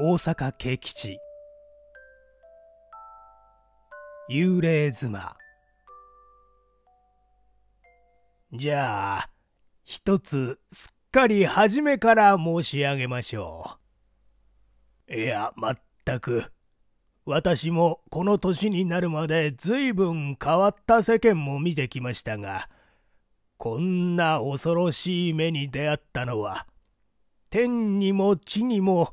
大阪慶吉幽霊妻じゃあ一つすっかり初めから申し上げましょういやまったく私もこの年になるまで随分変わった世間も見てきましたがこんな恐ろしい目に出会ったのは天にも地にも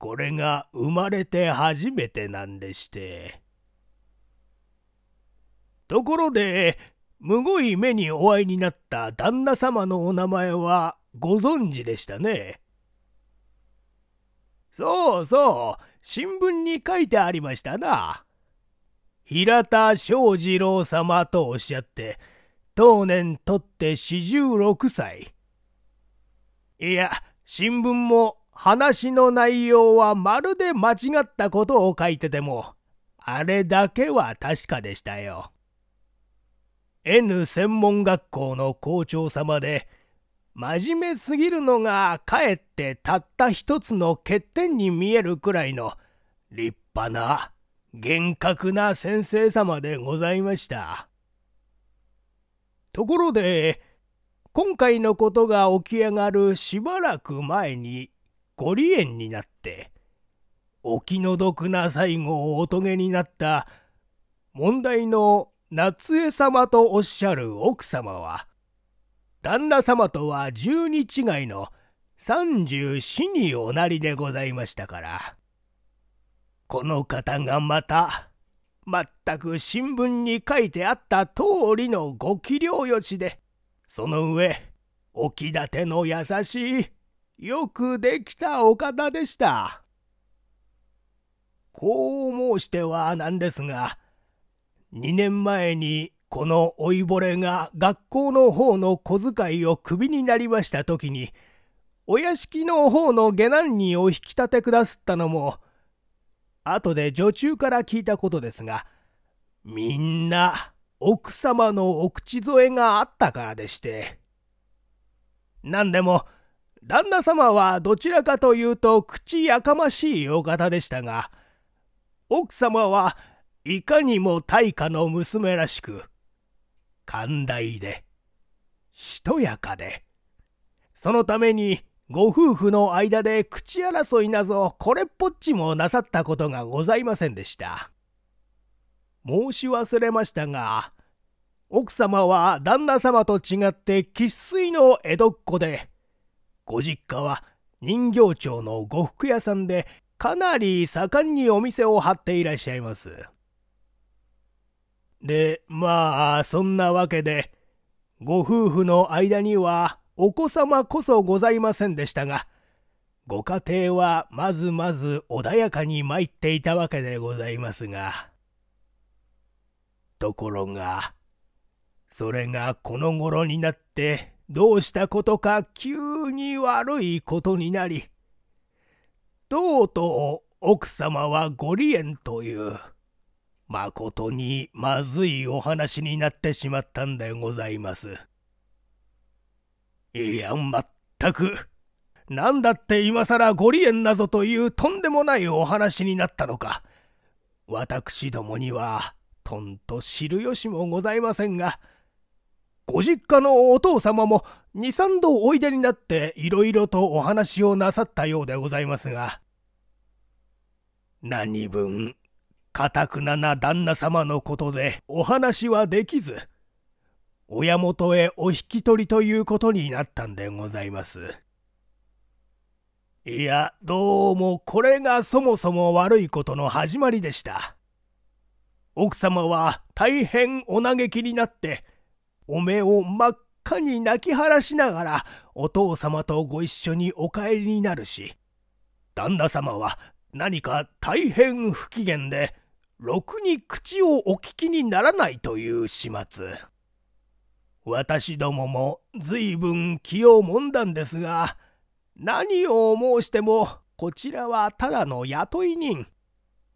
これが生まれて初めてなんでして。ところで、むごい目にお会いになった旦那様のお名前はご存知でしたね。そうそう、新聞に書いてありましたな。平田正二郎様とおっしゃって、当年とって46歳。いや、新聞も話の内容はまるで間違ったことを書いてても、あれだけは確かでしたよ。N 専門学校の校長様で、真面目すぎるのがかえってたった一つの欠点に見えるくらいの立派な厳格な先生様でございました。ところで今回のことが起き上がるしばらく前にご離縁になってお気の毒な最後をお遂げになった問題の夏江様とおっしゃる奥様は旦那様とは十二違いの三十四におなりでございましたからこの方がまた全く新聞に書いてあった通りのご器量よしでその上お気立ての優しいよくできたお方でした。こう申してはなんですが、2年前にこの老いぼれが学校の方の小遣いをクビになりました時に、お屋敷の方の下男にを引き立てくだすったのも、後で女中から聞いたことですが、みんな奥様のお口添えがあったからでして。何でも、旦那様はどちらかというと口やかましいお方でしたが奥様はいかにも大家の娘らしく寛大でしとやかでそのためにご夫婦の間で口争いなぞこれっぽっちもなさったことがございませんでした申し忘れましたが奥様は旦那様と違って生っ粋の江戸っ子でご実家は人形町の呉服屋さんでかなり盛んにお店を張っていらっしゃいます。で、まあ、そんなわけで、ご夫婦の間にはお子様こそございませんでしたが、ご家庭はまずまず穏やかに参っていたわけでございますが。ところが、それがこの頃になってどうしたことか急に悪いことになりとうとう奥様はご離縁というまことにまずいお話になってしまったんでございます。いやまったく何だって今更ご離縁なぞというとんでもないお話になったのか私どもにはとんと知る由もございませんが。ご実家のお父様も二三度おいでになっていろいろとお話をなさったようでございますが何分かたくなな旦那様のことでお話はできず親元へお引き取りということになったんでございますいやどうもこれがそもそも悪いことの始まりでした奥様は大変お嘆きになっておめを真っ赤に泣き晴らしながらお父様とご一緒にお帰りになるし旦那様は何か大変不機嫌でろくに口をお聞きにならないという始末私どもも随分気をもんだんですが何を申してもこちらはただの雇い人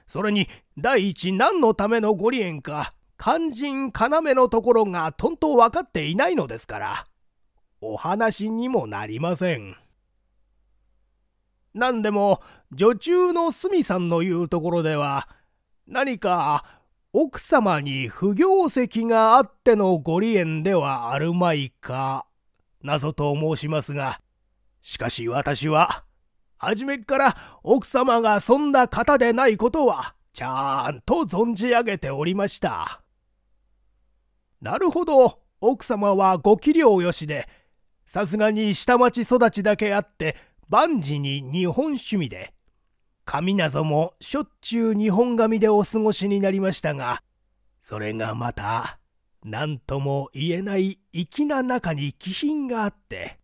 それに第一何のためのご利縁か肝心要のところがとんと分かっていないのですから、お話にもなりません。何でも、女中のすみさんの言うところでは、何か奥様に不行績があってのご利縁ではあるまいか、謎と申しますが、しかし私は、初めっから奥様がそんな方でないことは、ちゃんと存じ上げておりました。なるほど、奥様はご器量よしで、さすがに下町育ちだけあって、万事に日本趣味で、神謎もしょっちゅう日本髪でお過ごしになりましたが、それがまた、何とも言えない粋な中に気品があって、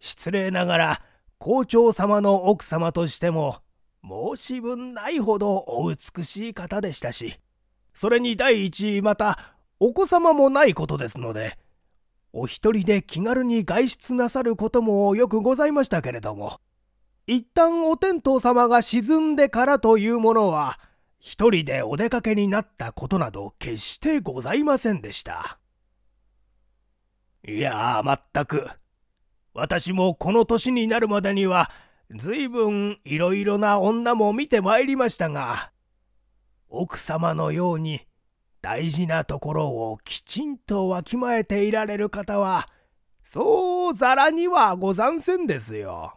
失礼ながら校長様の奥様としても申し分ないほどお美しい方でしたし、それに第一またお子様もないことですので、お一人で気軽に外出なさることもよくございましたけれども、一旦お天道様が沈んでからというものは、一人でお出かけになったことなど決してございませんでした。いや全く。私もこの年になるまでには、ずいぶんいろいろな女も見てまいりましたが、奥様のように大事なところをきちんとわきまえていられる方はそうざらにはござんせんですよ。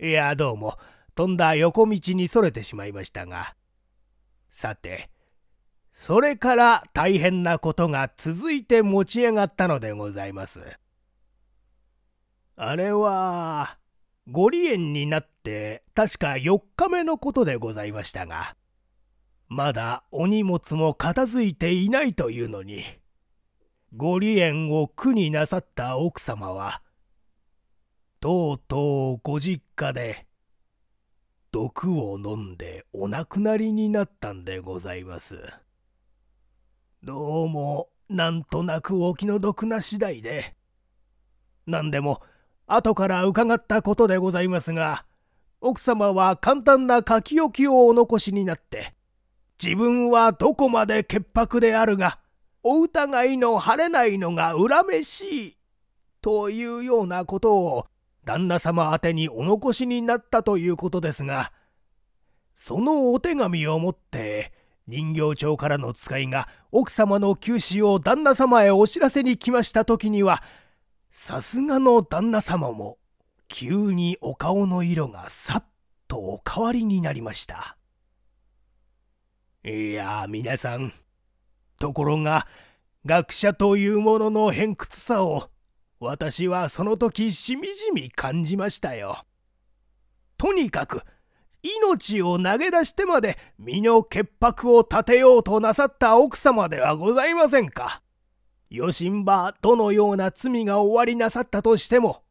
いやどうもとんだ横道にそれてしまいましたがさてそれから大変なことが続いて持ち上がったのでございます。あれはご利縁になって確か4日目のことでございましたが。まだお荷物も片付いていないというのにご離縁を苦になさった奥様はとうとうご実家で毒を飲んでお亡くなりになったんでございます。どうもなんとなくお気の毒な次第で何でも後から伺ったことでございますが奥様は簡単な書き置きをお残しになって自分はどこまで潔白であるが、お疑いの晴れないのが恨めしい、というようなことを旦那様宛てにお残しになったということですが、そのお手紙を持って、人形町からの使いが奥様の急死を旦那様へお知らせに来ました時には、さすがの旦那様も、急にお顔の色がさっとお変わりになりました。いや皆さんところが学者というものの偏屈さを私はその時しみじみ感じましたよ。とにかく命を投げ出してまで身の潔白を立てようとなさった奥様ではございませんか。余心はどのような罪が終わりなさったとしても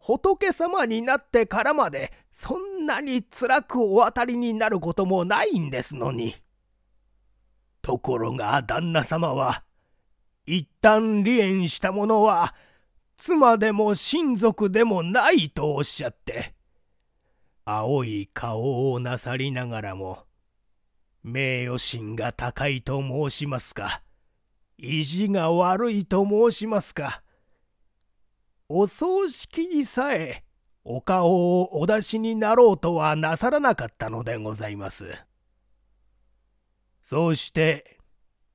仏様になってからまでそんなに辛くお当たりになることもないんですのに。ところが旦那様は一旦離縁した者は妻でも親族でもないとおっしゃって青い顔をなさりながらも名誉心が高いと申しますか意地が悪いと申しますかお葬式にさえお顔をお出しになろうとはなさらなかったのでございます。そうして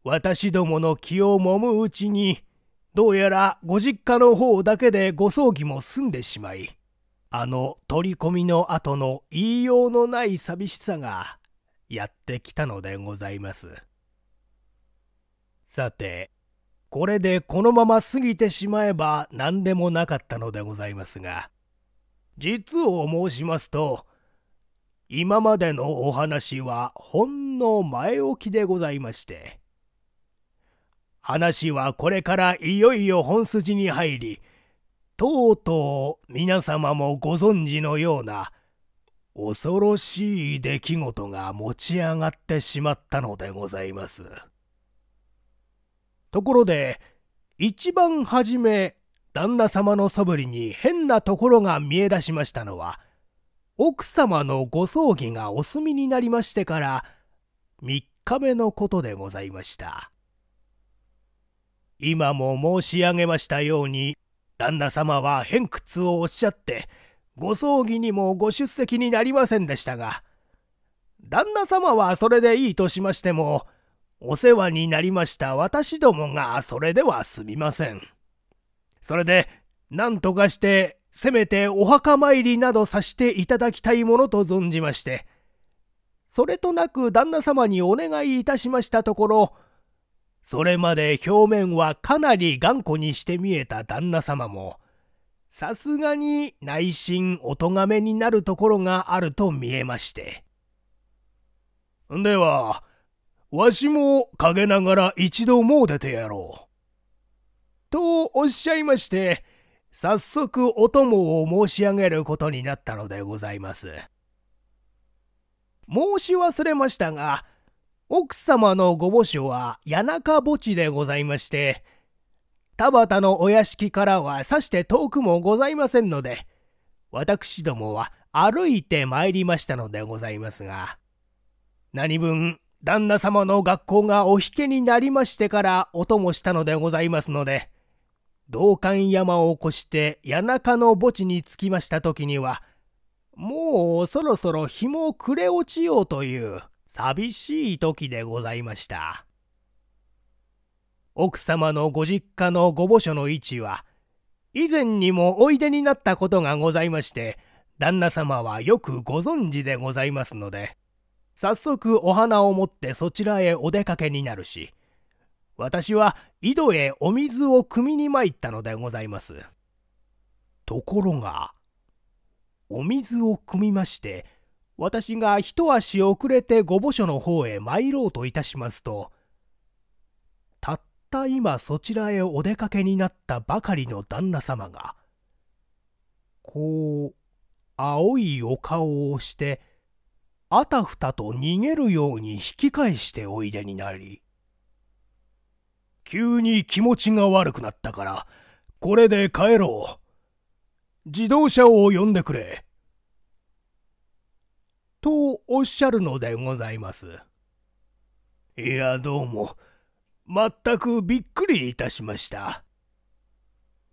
私どもの気をもむうちにどうやらご実家の方だけでご葬儀も済んでしまいあの取り込みの後の言いようのない寂しさがやってきたのでございますさてこれでこのまま過ぎてしまえば何でもなかったのでございますが実を申しますと今までのお話はほんの前置きでございまして、話はこれからいよいよ本筋に入り、とうとう皆様もご存知のような恐ろしい出来事が持ち上がってしまったのでございます。ところで、一番初め旦那様のそぶりに変なところが見え出しましたのは、奥様のご葬儀がお済みになりましてから3日目のことでございました今も申し上げましたように旦那様は偏屈をおっしゃってご葬儀にもご出席になりませんでしたが旦那様はそれでいいとしましてもお世話になりました私どもがそれではすみませんそれで何とかしてせめてお墓参りなどさしていただきたいものと存じまして、それとなく旦那様にお願いいたしましたところ、それまで表面はかなり頑固にして見えた旦那様も、さすがに内心お咎めになるところがあると見えまして。では、わしも陰ながら一度もう出てやろう。とおっしゃいまして、早速お供を申し上げることになったのでございます。申し忘れましたが、奥様のご墓所は谷中墓地でございまして、田畑のお屋敷からはさして遠くもございませんので、私どもは歩いて参りましたのでございますが、何分旦那様の学校がお引けになりましてからお供したのでございますので、道館山を越して谷中の墓地に着きました時にはもうそろそろ日も暮れ落ちようという寂しい時でございました奥様のご実家のご墓所の位置は以前にもおいでになったことがございまして旦那様はよくご存知でございますので早速お花を持ってそちらへお出かけになるし私は井戸へお水を汲みに参ったのでございます。ところが、お水を汲みまして、私が一足遅れて御墓所の方へ参ろうといたしますと、たった今そちらへお出かけになったばかりの旦那様が、こう、青いお顔をして、あたふたと逃げるように引き返しておいでになり、急に気持ちが悪くなったから、これで帰ろう。自動車を呼んでくれ。とおっしゃるのでございます。いや、どうも、全くびっくりいたしました。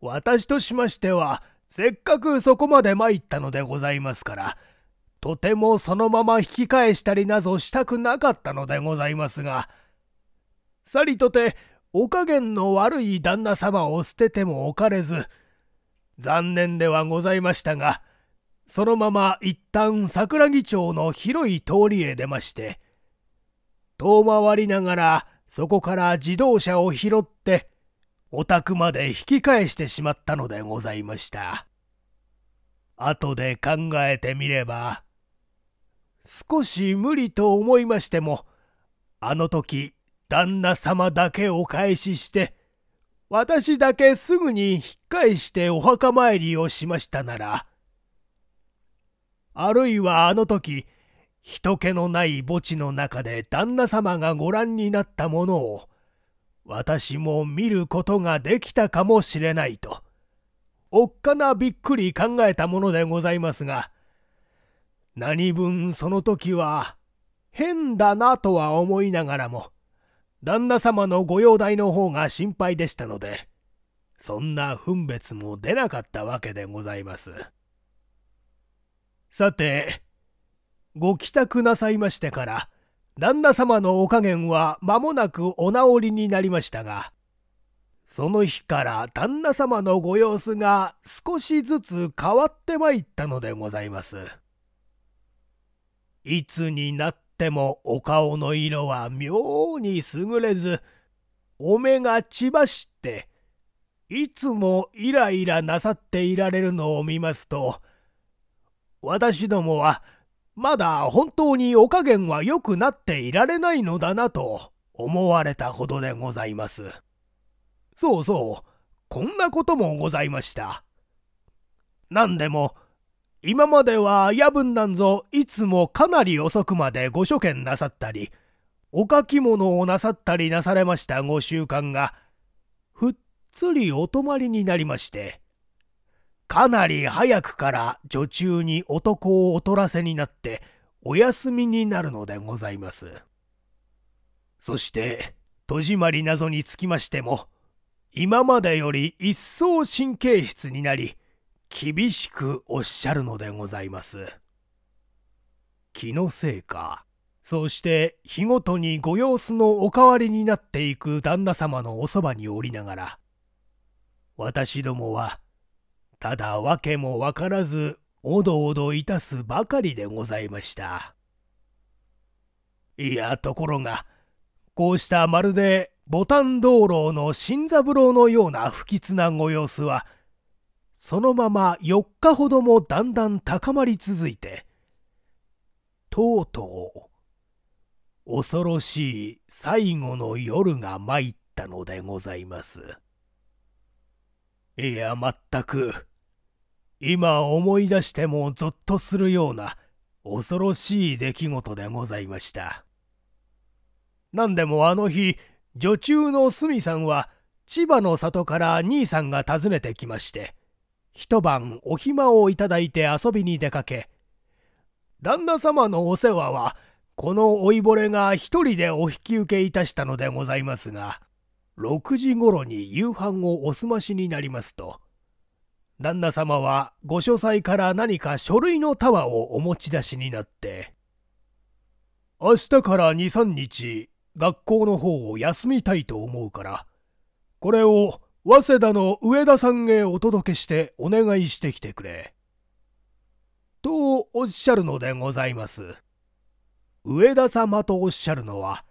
私としましては、せっかくそこまで参ったのでございますから、とてもそのまま引き返したりなぞしたくなかったのでございますが、さりとてお加減の悪い旦那様を捨ててもおかれず、残念ではございましたが、そのまま一旦桜木町の広い通りへ出まして、遠回りながらそこから自動車を拾って、お宅まで引き返してしまったのでございました。後で考えてみれば、少し無理と思いましても、あの時旦那様だけお返しして、私だけすぐに引っ返してお墓参りをしましたなら、あるいはあの時、人気のない墓地の中で旦那様がご覧になったものを、私も見ることができたかもしれないと、おっかなびっくり考えたものでございますが、何分その時は変だなとは思いながらも、旦那様のご容体の方が心配でしたので、そんな分別も出なかったわけでございます。さて、ご帰宅なさいましてから、旦那様のお加減は間もなくお直りになりましたが、その日から旦那様のご様子が少しずつ変わってまいったのでございます。いつになってってもお顔の色は妙に優れずお目が血走っていつもイライラなさっていられるのを見ますと私どもはまだ本当にお加減は良くなっていられないのだなと思われたほどでございます。そうそう、こんなこともございました。何でも、今までは夜分なんぞいつもかなり遅くまでご所見なさったりお書き物をなさったりなされましたご習慣がふっつりお泊まりになりましてかなり早くから女中に男をおとらせになってお休みになるのでございます。そして戸締まり謎につきましても今までより一層神経質になり厳しくおっしゃるのでございます気のせいかそして日ごとにご様子のおかわりになっていく旦那様のおそばにおりながら私どもはただ訳も分からずおどおどいたすばかりでございましたいやところがこうしたまるでボタン道路の新三郎のような不吉なご様子はそのまま4日ほどもだんだん高まり続いて、とうとう、恐ろしい最後の夜が参ったのでございます。いや、まったく、今思い出してもぞっとするような恐ろしい出来事でございました。何でもあの日、女中のすみさんは、千葉の里から兄さんが訪ねてきまして、一晩お暇をいただいて遊びに出かけ旦那様のお世話はこの老いぼれが一人でお引き受けいたしたのでございますが6時ごろに夕飯をお済ましになりますと旦那様はご書斎から何か書類の束をお持ち出しになって「明日から23日学校の方を休みたいと思うからこれを早稲田の上田さんへお届けしてお願いしてきてくれ。とおっしゃるのでございます。上田様とおっしゃるのは、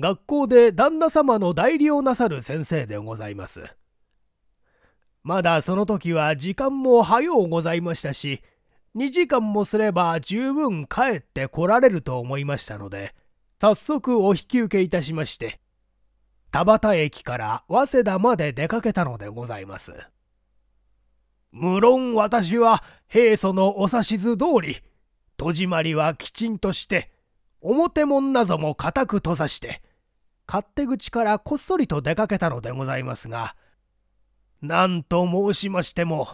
学校で旦那様の代理をなさる先生でございます。まだその時は時間も早うございましたし、2時間もすれば十分帰ってこられると思いましたので、早速お引き受けいたしまして、田端駅から早稲田まで出かけたのでございます。無論私は平素のお指図通り、戸締まりはきちんとして、表門なも固く閉ざして、勝手口からこっそりと出かけたのでございますが、なんと申しましても、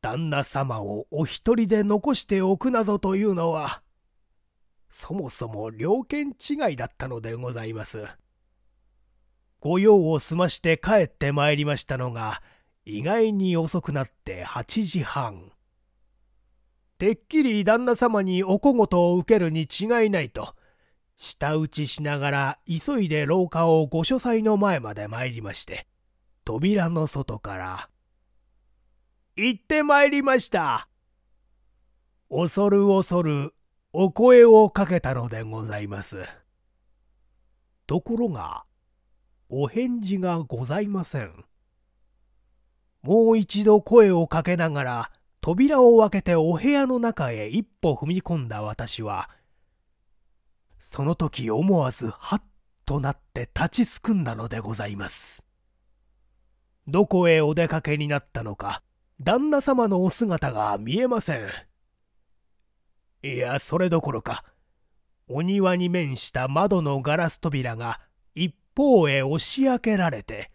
旦那様をお一人で残しておくなぞというのは、そもそも了犬違いだったのでございます。御用を済まして帰ってまいりましたのが意外に遅くなって8時半てっきり旦那様にお小言を受けるに違いないと舌打ちしながら急いで廊下をご書斎の前まで参りまして扉の外から「行ってまいりました」恐る恐るお声をかけたのでございますところがお返事がございません。もう一度声をかけながら扉を開けてお部屋の中へ一歩踏み込んだ私はその時思わずハッとなって立ちすくんだのでございますどこへお出かけになったのか旦那様のお姿が見えませんいやそれどころかお庭に面した窓のガラス扉が方へ押し上げられて、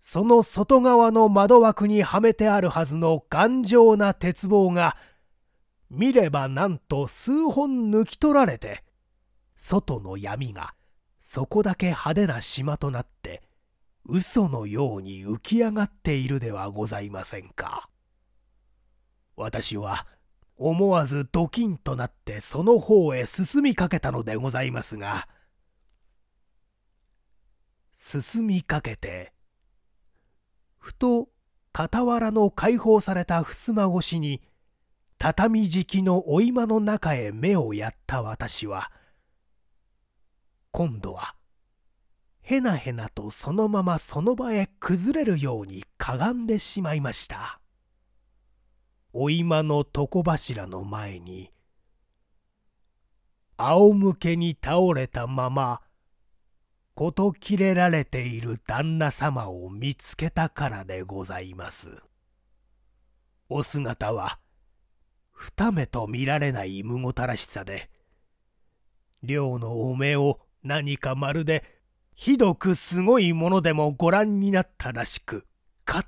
その外側の窓枠にはめてあるはずの頑丈な鉄棒が、見ればなんと数本抜き取られて、外の闇がそこだけ派手な島となって、嘘のように浮き上がっているではございませんか。私は思わずドキンとなってその方へ進みかけたのでございますが、進みかけてふと傍らの解放された襖越しに畳敷きのお間の中へ目をやった私は今度はへなへなとそのままその場へ崩れるようにかがんでしまいましたお今の床柱の前に仰向けに倒れたままこと切れられている旦那様を見つけたからでございます。お姿は二目と見られないむごたらしさで亮のお目を何かまるでひどくすごいものでもご覧になったらしくカッ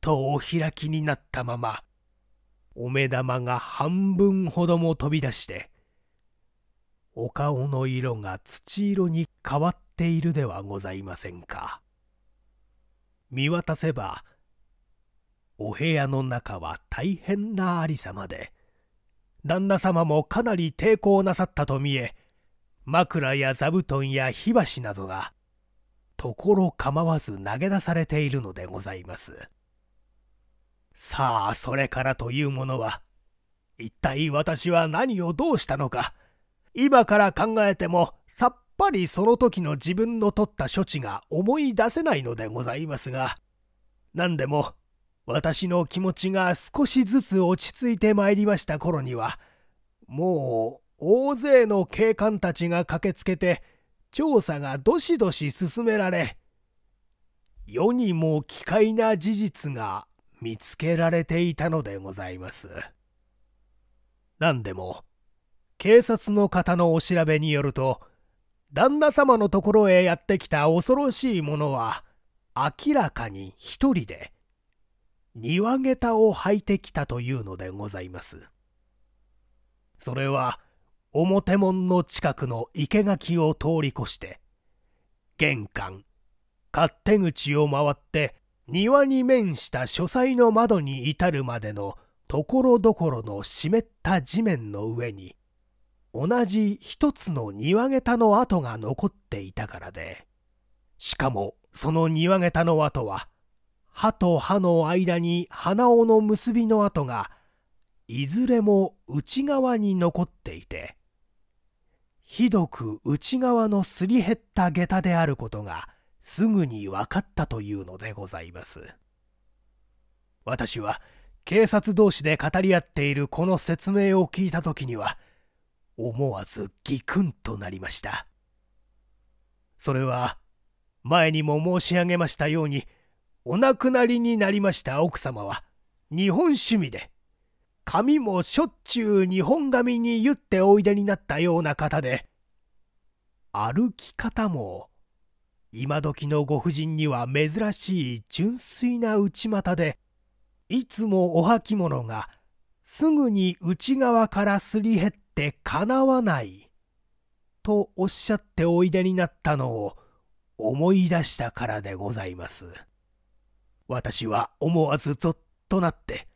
とお開きになったままお目玉が半分ほども飛び出してお顔の色が土色に変わったているではございませんか見渡せばお部屋の中は大変なありさまで旦那様もかなり抵抗なさったと見え枕や座布団や火箸などがところ構わず投げ出されているのでございますさあそれからというものは一体私は何をどうしたのか今から考えてもさっぱりその時の自分の取った処置が思い出せないのでございますが、何でも、私の気持ちが少しずつ落ち着いてまいりました頃には、もう大勢の警官たちが駆けつけて、調査がどしどし進められ、世にも奇怪な事実が見つけられていたのでございます。何でも、警察の方のお調べによると、旦那様のところへやってきた恐ろしいものは明らかに一人で庭下駄を履いてきたというのでございます。それは表門の近くの生垣を通り越して玄関勝手口を回って庭に面した書斎の窓に至るまでのところどころの湿った地面の上に同じ一つの庭桁の跡が残っていたからで、しかもその庭桁の跡は、歯と歯の間に鼻緒の結びの跡が、いずれも内側に残っていて、ひどく内側のすり減った下駄であることがすぐに分かったというのでございます。私は警察同士で語り合っているこの説明を聞いた時には思わずギクンとなりましたそれは前にも申し上げましたようにお亡くなりになりました奥様は日本趣味で髪もしょっちゅう日本髪に言っておいでになったような方で歩き方も今時のご婦人には珍しい純粋な内股でいつもお履物がすぐに内側からすり減ってかなわない。とおっしゃっておいでになったのを思い出したからでございます。私は思わずぞっとなって、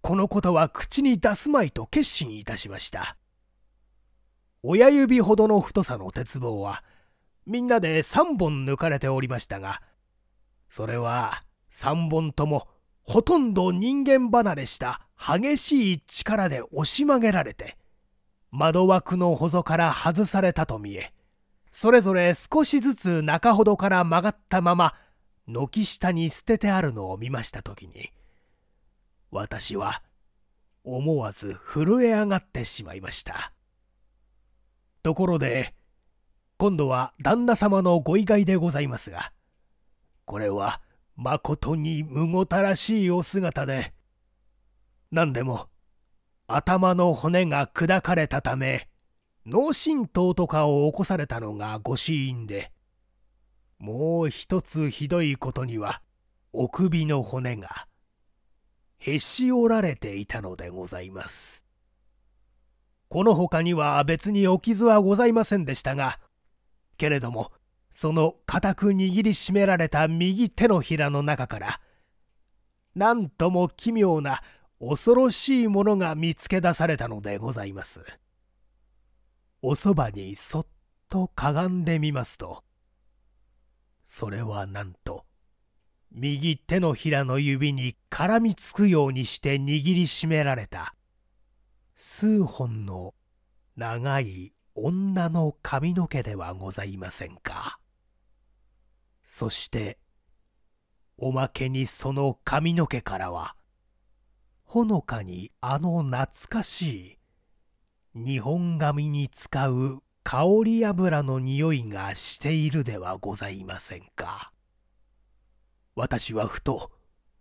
このことは口に出すまいと決心いたしました。親指ほどの太さの鉄棒は、みんなで3本抜かれておりましたが、それは3本ともほとんど人間離れした激しい力で押し曲げられて窓枠のほぞから外されたと見えそれぞれ少しずつ中ほどから曲がったまま軒下に捨ててあるのを見ました時に私は思わず震え上がってしまいましたところで今度は旦那様のご意外でございますがこれはまことにむごたらしいお姿で何でも頭の骨が砕かれたため脳震盪とかを起こされたのがご死因でもう一つひどいことにはお首の骨がへし折られていたのでございますこの他には別にお傷はございませんでしたがけれどもその固く握りしめられた右手のひらの中からなんとも奇妙な恐ろしいものが見つけ出されたのでございます。おそばにそっとかがんでみますとそれはなんと右手のひらの指に絡みつくようにして握りしめられた数本の長い女の髪の毛ではございませんかそしておまけにその髪の毛からはほのかにあの懐かしい日本髪に使う香り油の匂いがしているではございませんか私はふと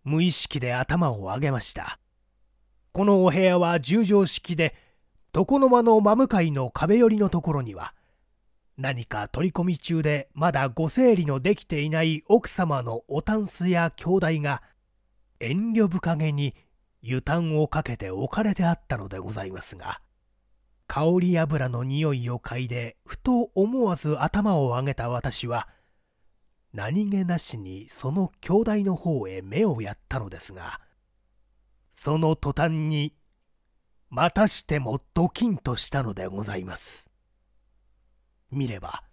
無意識で頭を上げましたこのお部屋は十畳式で床の間の真向かいの壁寄りのところには何か取り込み中でまだご整理のできていない奥様のおタンスや兄弟が遠慮深げに湯んをかけて置かれてあったのでございますが香り油の匂いを嗅いでふと思わず頭を上げた私は何気なしにその兄弟の方へ目をやったのですがその途端にまたしてもドキンとしたのでございます見れば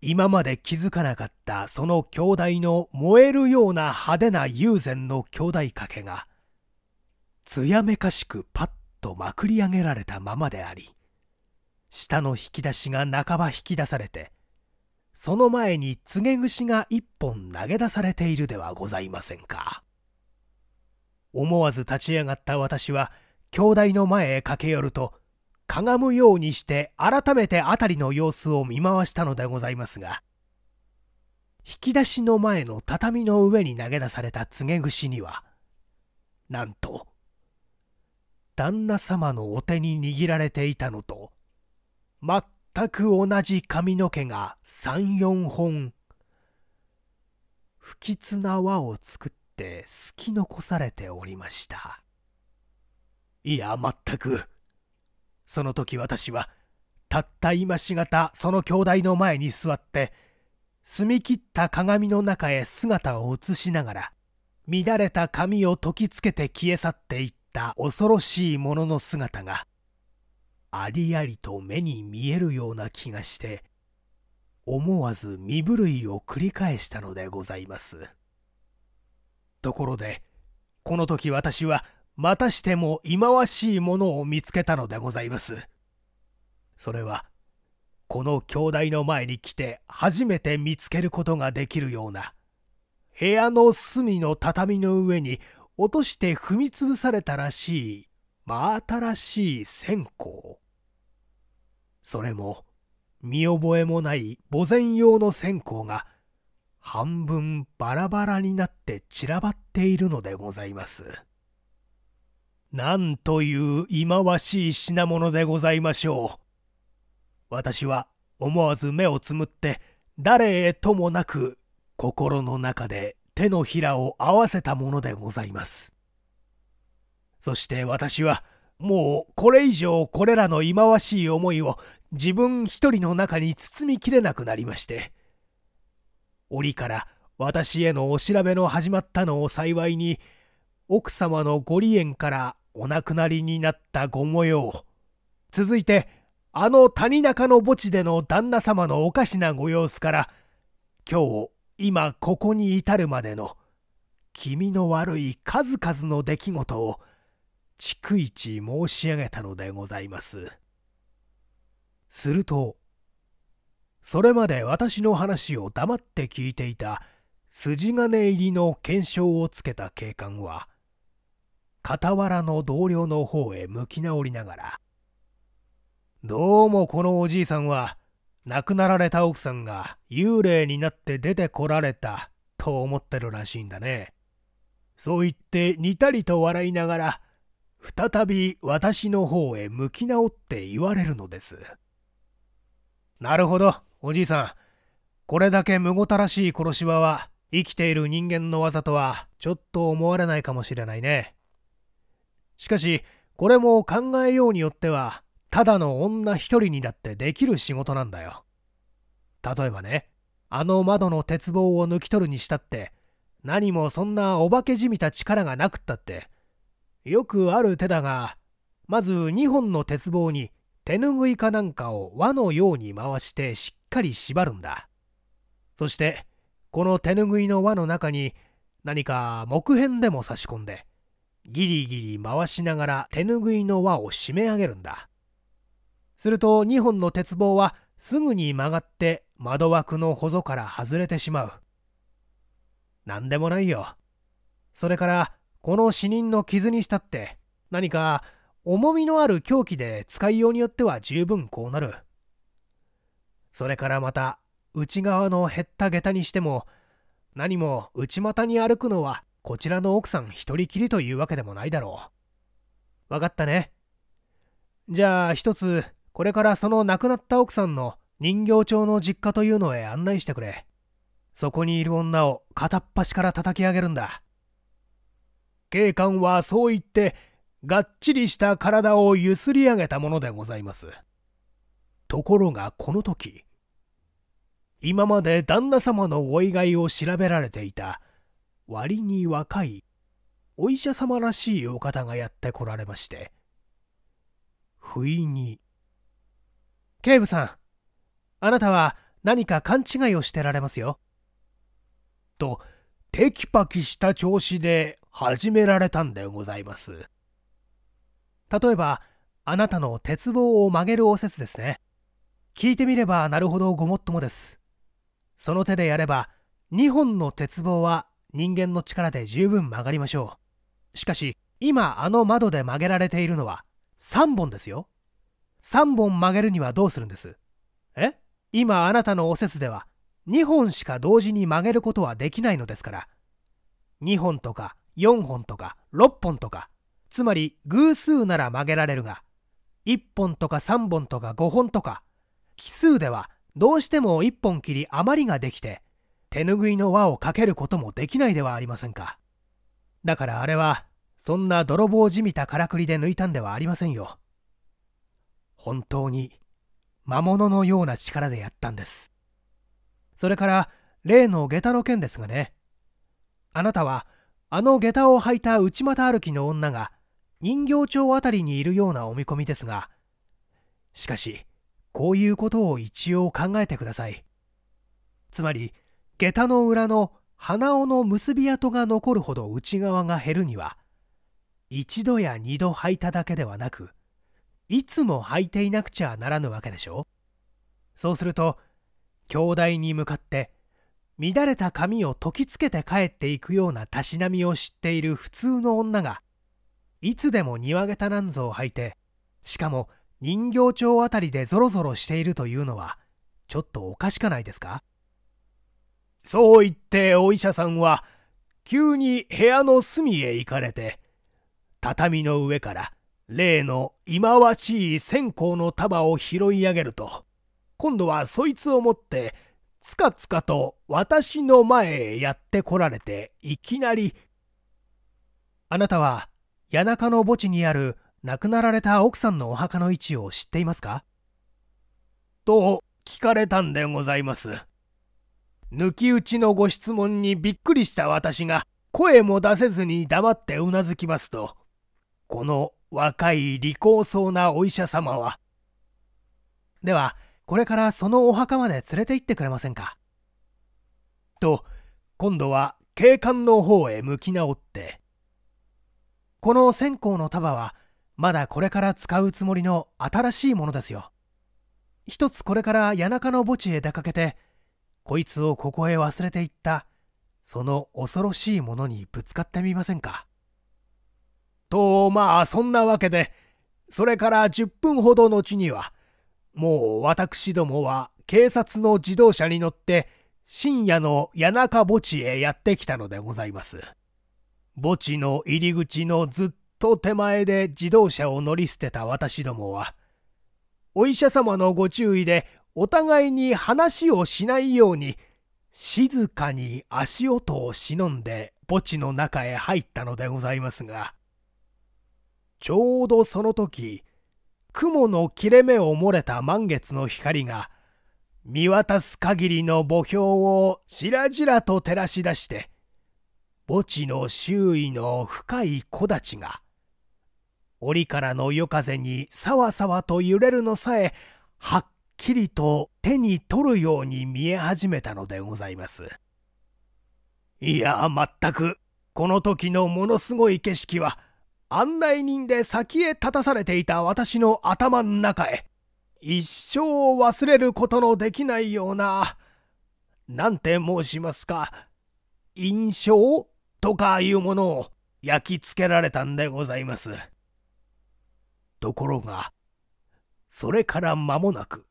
今まで気づかなかったその兄弟の燃えるような派手な友禅の兄弟掛けが艶めかしくパッとまくり上げられたままであり下の引き出しが半ば引き出されてその前に告げ串が一本投げ出されているではございませんか思わず立ち上がった私は兄弟の前へ駆け寄るとかがむようにして改めて辺りの様子を見回したのでございますが引き出しの前の畳の上に投げ出された告げ串にはなんと旦那様のお手に握られていたのと全く同じ髪の毛が34本不吉な輪を作ってすき残されておりました。いや、全く。その時私は、たった今しがたその兄弟の前に座って、澄み切った鏡の中へ姿を映しながら、乱れた髪を解きつけて消え去っていった恐ろしいものの姿が、ありありと目に見えるような気がして、思わず身震いを繰り返したのでございます。ところで、この時私はまたしても忌まわしいものを見つけたのでございます。それは、この兄弟の前に来て初めて見つけることができるような、部屋の隅の畳の上に落として踏みつぶされたらしい、真新しい線香。それも、見覚えもない墓前用の線香が、半分バラバラになって散らばっているのでございます。なんという忌まわしい品物でございましょう。私は思わず目をつむって、誰へともなく心の中で手のひらを合わせたものでございます。そして私は、もうこれ以上これらの忌まわしい思いを自分一人の中に包みきれなくなりまして、折から私へのお調べの始まったのを幸いに、奥様のご利縁からお亡くなりになったご模様続いてあの谷中の墓地での旦那様のおかしなご様子から今日今ここに至るまでの気味の悪い数々の出来事を逐一申し上げたのでございますするとそれまで私の話を黙って聞いていた筋金入りの検証をつけた警官は傍らの同僚の方へ向き直りながらどうもこのおじいさんは亡くなられた奥さんが幽霊になって出てこられたと思ってるらしいんだねそう言ってにたりと笑いながら再び私の方へ向き直って言われるのですなるほどおじいさんこれだけむごたらしい殺し場は生きている人間の技とはちょっと思われないかもしれないねしかし、これも考えようによっては、ただの女一人にだってできる仕事なんだよ。例えばね、あの窓の鉄棒を抜き取るにしたって、何もそんなお化けじみた力がなくったって、よくある手だが、まず2本の鉄棒に手ぬぐいかなんかを輪のように回してしっかり縛るんだ。そして、この手ぬぐいの輪の中に何か木片でも差し込んで、ギリギリ回しながら手ぬぐいの輪を締め上げるんだすると2本の鉄棒はすぐに曲がって窓枠のほぞから外れてしまう何でもないよそれからこの死人の傷にしたって何か重みのある凶器で使いようによっては十分こうなるそれからまた内側の減った下駄にしても何も内股に歩くのはこちらの奥さん一人きりというわけでもないだろう。わかったね。じゃあ一つ、これからその亡くなった奥さんの人形町の実家というのへ案内してくれ。そこにいる女を片っ端から叩き上げるんだ。警官はそう言って、がっちりした体をゆすり上げたものでございます。ところがこの時、今まで旦那様のお祝いを調べられていた割に若いお医者様らしいお方がやってこられまして不意に「警部さんあなたは何か勘違いをしてられますよ」とテキパキした調子で始められたんでございます例えばあなたの鉄棒を曲げるお説ですね聞いてみればなるほどごもっともですその手でやれば2本の鉄棒は人間の力で十分曲がりましょう。しかし、今あの窓で曲げられているのは3本ですよ。3本曲げるにはどうするんですえ今あなたのお説では2本しか同時に曲げることはできないのですから。2本とか4本とか6本とか、つまり偶数なら曲げられるが、1本とか3本とか5本とか、奇数ではどうしても1本切り余りができて、手ぐいの輪をかけることもできないではありませんかだからあれはそんな泥棒じみたからくりで抜いたんではありませんよ本当に魔物のような力でやったんですそれから例の下駄の件ですがねあなたはあの下駄を履いた内股歩きの女が人形町あたりにいるようなお見込みですがしかしこういうことを一応考えてくださいつまり下駄の裏の鼻緒の結び跡が残るほど内側が減るには一度や二度履いただけではなくいつも履いていなくちゃならぬわけでしょそうすると兄弟に向かって乱れた髪を解きつけて帰っていくようなたしなみを知っている普通の女がいつでも庭下駄なんぞを履いてしかも人形町あたりでぞろぞろしているというのはちょっとおかしかないですかそう言ってお医者さんは、急に部屋の隅へ行かれて、畳の上から例の忌まわしい線香の束を拾い上げると、今度はそいつを持って、つかつかと私の前へやってこられて、いきなり、あなたは、谷中の墓地にある亡くなられた奥さんのお墓の位置を知っていますかと聞かれたんでございます。抜き打ちのご質問にびっくりした私が声も出せずに黙ってうなずきますとこの若い利口そうなお医者様はではこれからそのお墓まで連れて行ってくれませんかと今度は警官の方へ向き直ってこの線香の束はまだこれから使うつもりの新しいものですよ一つこれから谷中の墓地へ出かけてこいつをここへ忘れていったその恐ろしいものにぶつかってみませんかとまあそんなわけでそれから10分ほど後にはもう私どもは警察の自動車に乗って深夜の谷中墓地へやってきたのでございます墓地の入り口のずっと手前で自動車を乗り捨てた私どもはお医者様のご注意でお互いに話をしないように静かに足音を忍んで墓地の中へ入ったのでございますがちょうどその時雲の切れ目を漏れた満月の光が見渡す限りの墓標をしらじらと照らし出して墓地の周囲の深い木立が檻からの夜風にさわさわと揺れるのさえはっきりと手に取るように見え始めたのでございます。いや、まったく、この時のものすごい景色は、案内人で先へ立たされていた私の頭の中へ、一生忘れることのできないような、なんて申しますか、印象とかいうものを焼き付けられたんでございます。ところが、それから間もなく、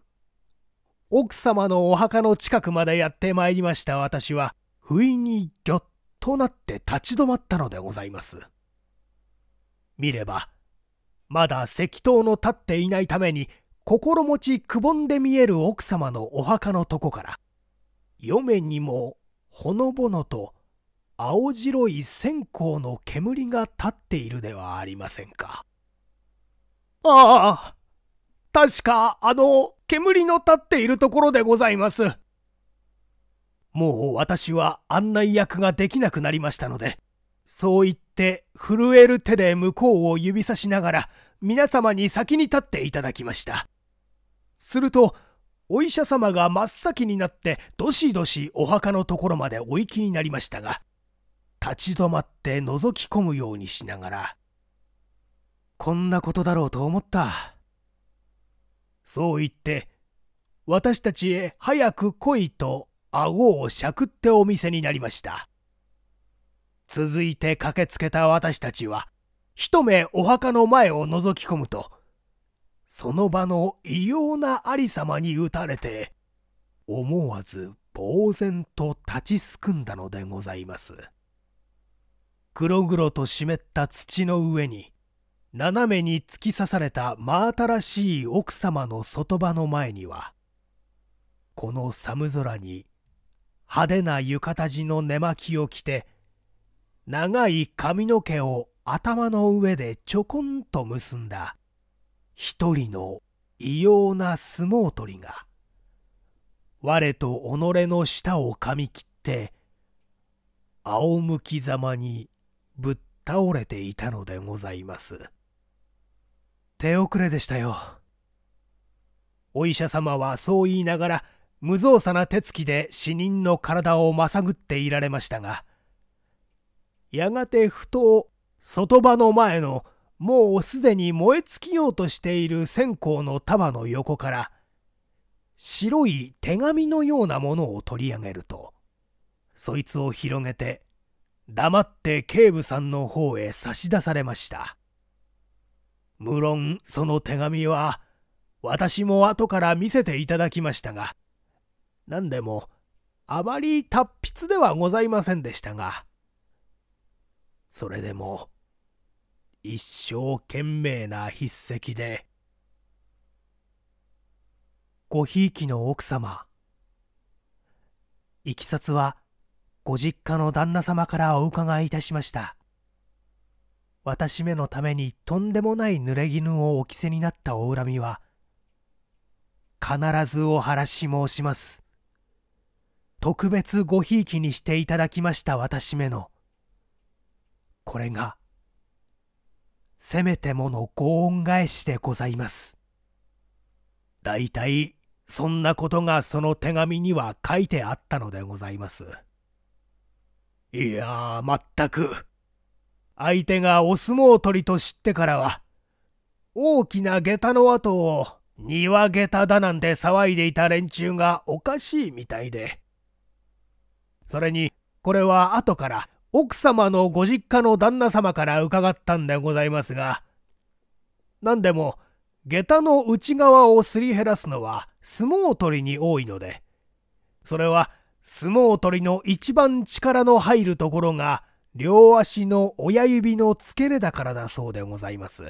奥様のお墓の近くまでやってまいりました私は、不意にぎょっとなって立ち止まったのでございます。見れば、まだ石灯の立っていないために、心持ちくぼんで見える奥様のお墓のとこから、嫁にもほのぼのと青白い線香の煙が立っているではありませんか。ああ確か、あの、煙の立っているところでございます。もう私は案内役ができなくなりましたので、そう言って震える手で向こうを指さしながら皆様に先に立っていただきました。すると、お医者様が真っ先になってどしどしお墓のところまでお行きになりましたが、立ち止まって覗き込むようにしながら、こんなことだろうと思った。そう言って、私たちへ早く来いと顎をしゃくってお店になりました。続いて駆けつけた私たちは、一目お墓の前を覗き込むと、その場の異様なありさまに打たれて、思わず呆然と立ちすくんだのでございます。黒々と湿った土の上に、斜めに突き刺された真新しい奥様の外場の前にはこの寒空に派手な浴衣地の寝巻きを着て長い髪の毛を頭の上でちょこんと結んだ一人の異様な相撲取りが我と己の舌をかみ切って仰向きざまにぶっ倒れていたのでございます。手遅れでしたよお医者様はそう言いながら無造作な手つきで死人の体をまさぐっていられましたがやがてふと外場の前のもうすでに燃え尽きようとしている線香の束の横から白い手紙のようなものを取り上げるとそいつを広げて黙って警部さんの方へ差し出されました。無論その手紙は私も後から見せていただきましたが何でもあまり達筆ではございませんでしたがそれでも一生懸命な筆跡でごひいきの奥様いきさつはご実家の旦那様からお伺いいたしました私めのためにとんでもない濡れ衣をお着せになったお恨みは、必ずお晴らし申します。特別ごひいきにしていただきました私めの。これが、せめてものご恩返しでございます。大体、そんなことがその手紙には書いてあったのでございます。いやー、まったく。相手がお相撲取りと知ってからは、大きな下駄の跡を庭下駄だなんて騒いでいた連中がおかしいみたいで。それに、これは後から奥様のご実家の旦那様から伺ったんでございますが、何でも、下駄の内側をすり減らすのは相撲取りに多いので、それは相撲取りの一番力の入るところが両足の親指の付け根だからだそうでございます。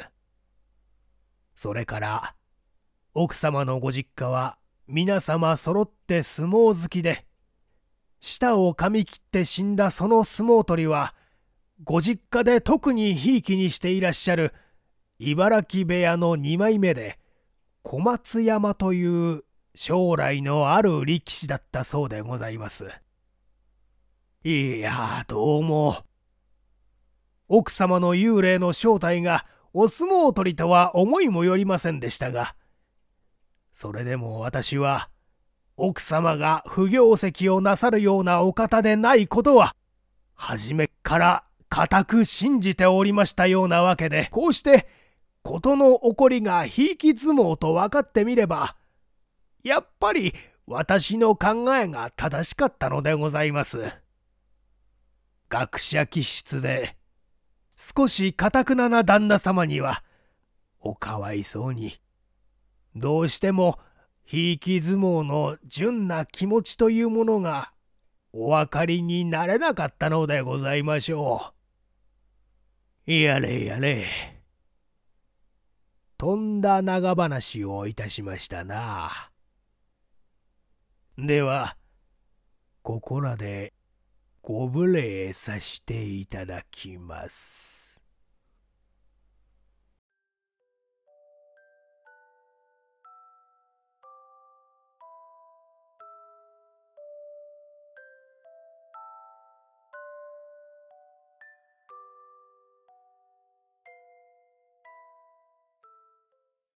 それから、奥様のご実家は皆様揃って相撲好きで、舌を噛み切って死んだその相撲取りは、ご実家で特にひいきにしていらっしゃる茨城部屋の2枚目で、小松山という将来のある力士だったそうでございます。いやどうも、奥様の幽霊の正体がお相撲取りとは思いもよりませんでしたが、それでも私は、奥様が不行席をなさるようなお方でないことは、初めから固く信じておりましたようなわけで、こうして、事の起こりがひいき相撲と分かってみれば、やっぱり私の考えが正しかったのでございます。学者気質で、少しかたくなな旦那様にはおかわいそうにどうしてもひいき相撲の純な気持ちというものがお分かりになれなかったのでございましょう。やれやれ。とんだ長話をいたしましたな。では、ここらでご無礼させていただきます。